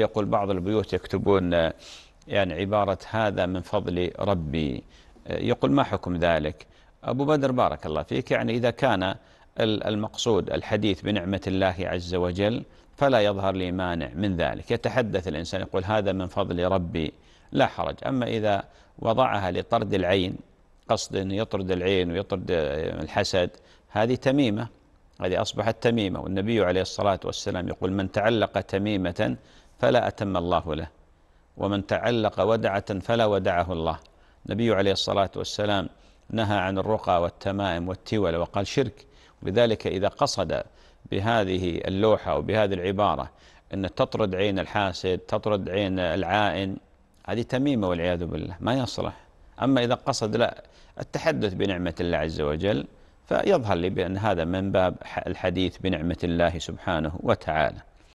يقول بعض البيوت يكتبون آه، يعني عبارة هذا من فضل ربي آه، يقول ما حكم ذلك أبو بدر بارك الله فيك يعني إذا كان المقصود الحديث بنعمة الله عز وجل فلا يظهر لي مانع من ذلك يتحدث الإنسان يقول هذا من فضل ربي لا حرج أما إذا وضعها لطرد العين قصد أن يطرد العين ويطرد آه، الحسد هذه تميمة هذه أصبحت تميمة والنبي عليه الصلاة والسلام يقول من تعلق تميمة فلا أتم الله له ومن تعلق ودعة فلا ودعه الله النبي عليه الصلاة والسلام نهى عن الرقى والتمائم والتول وقال شرك لذلك إذا قصد بهذه اللوحة أو بهذه العبارة أن تطرد عين الحاسد تطرد عين العائن هذه تميمة والعياذ بالله ما يصلح أما إذا قصد لا التحدث بنعمة الله عز وجل فيظهر لي بأن هذا من باب الحديث بنعمة الله سبحانه وتعالى